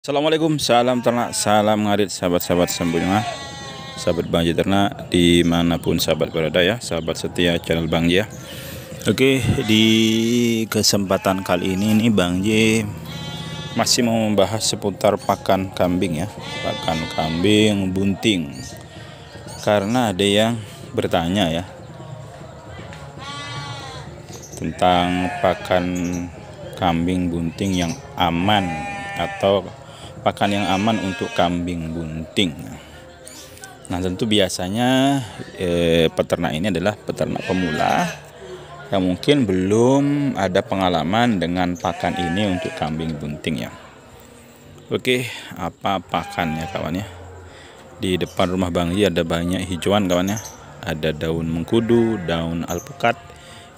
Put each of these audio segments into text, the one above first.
Assalamualaikum, salam ternak, salam ngarit sahabat-sahabat sembunyengah Sahabat Bang Ji Ternak dimanapun sahabat berada ya Sahabat setia channel Bang ya. Oke, di kesempatan kali ini ini Bang Masih mau membahas seputar pakan kambing ya Pakan kambing bunting Karena ada yang bertanya ya Tentang pakan kambing bunting yang aman atau pakan yang aman untuk kambing bunting. Nah, tentu biasanya eh, peternak ini adalah peternak pemula yang mungkin belum ada pengalaman dengan pakan ini untuk kambing bunting ya. Oke, apa pakannya kawan ya? Di depan rumah Bang Ji ada banyak hijauan kawan ya. Ada daun mengkudu, daun alpukat,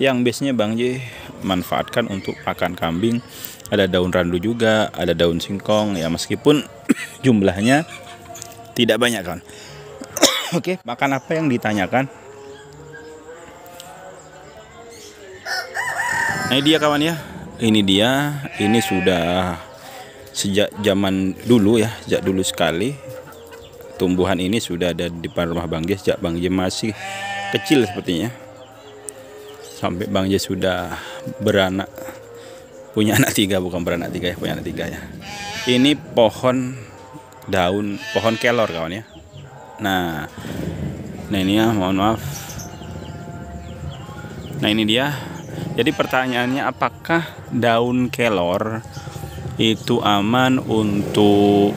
yang biasanya Bang J manfaatkan untuk pakan kambing ada daun randu juga ada daun singkong ya meskipun jumlahnya tidak banyak kan oke makan apa yang ditanyakan nah ini dia kawan ya ini dia ini sudah sejak zaman dulu ya sejak dulu sekali tumbuhan ini sudah ada di depan rumah Bang J sejak Bang J masih kecil sepertinya sampai Bang J sudah beranak punya anak tiga bukan beranak tiga ya punya anak tiga ya ini pohon daun pohon kelor kawan ya nah nah ini ya mohon maaf nah ini dia jadi pertanyaannya apakah daun kelor itu aman untuk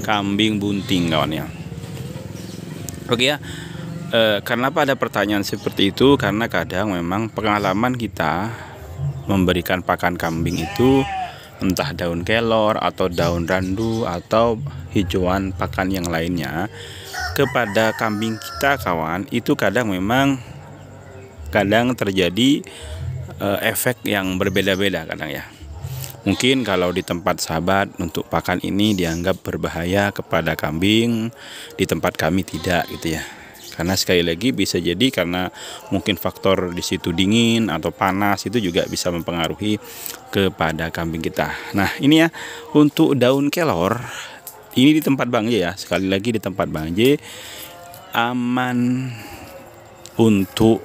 kambing bunting kawan ya oke ya Eh, karena pada pertanyaan seperti itu karena kadang memang pengalaman kita memberikan pakan kambing itu entah daun kelor atau daun randu atau hijauan pakan yang lainnya kepada kambing kita kawan itu kadang memang kadang terjadi e, efek yang berbeda-beda kadang ya Mungkin kalau di tempat sahabat untuk pakan ini dianggap berbahaya kepada kambing, di tempat kami tidak gitu ya. Karena sekali lagi bisa jadi karena mungkin faktor di situ dingin atau panas itu juga bisa mempengaruhi kepada kambing kita. Nah, ini ya untuk daun kelor ini di tempat Bang J ya. Sekali lagi di tempat Bang J aman untuk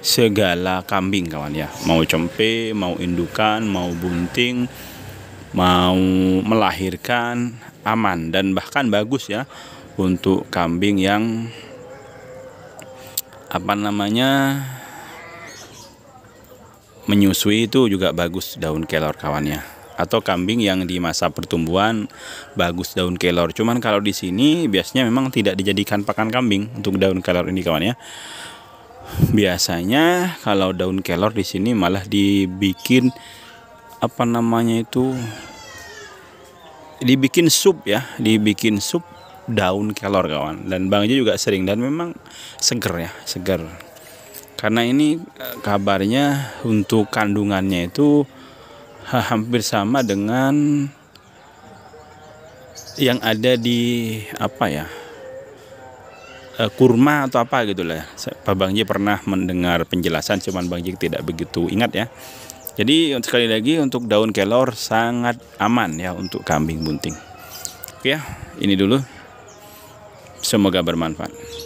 segala kambing kawan ya mau cempe mau indukan mau bunting mau melahirkan aman dan bahkan bagus ya untuk kambing yang apa namanya menyusui itu juga bagus daun kelor kawannya atau kambing yang di masa pertumbuhan bagus daun kelor cuman kalau di sini biasanya memang tidak dijadikan pakan kambing untuk daun kelor ini kawan ya biasanya kalau daun kelor di sini malah dibikin apa namanya itu dibikin sup ya dibikin sup daun kelor kawan dan bang juga sering dan memang seger ya seger karena ini eh, kabarnya untuk kandungannya itu hampir sama dengan yang ada di apa ya eh, kurma atau apa gitu lah Pak Bang Ji pernah mendengar penjelasan cuman Bang Ji tidak begitu ingat ya jadi sekali lagi untuk daun kelor sangat aman ya untuk kambing bunting oke ya ini dulu Semoga bermanfaat.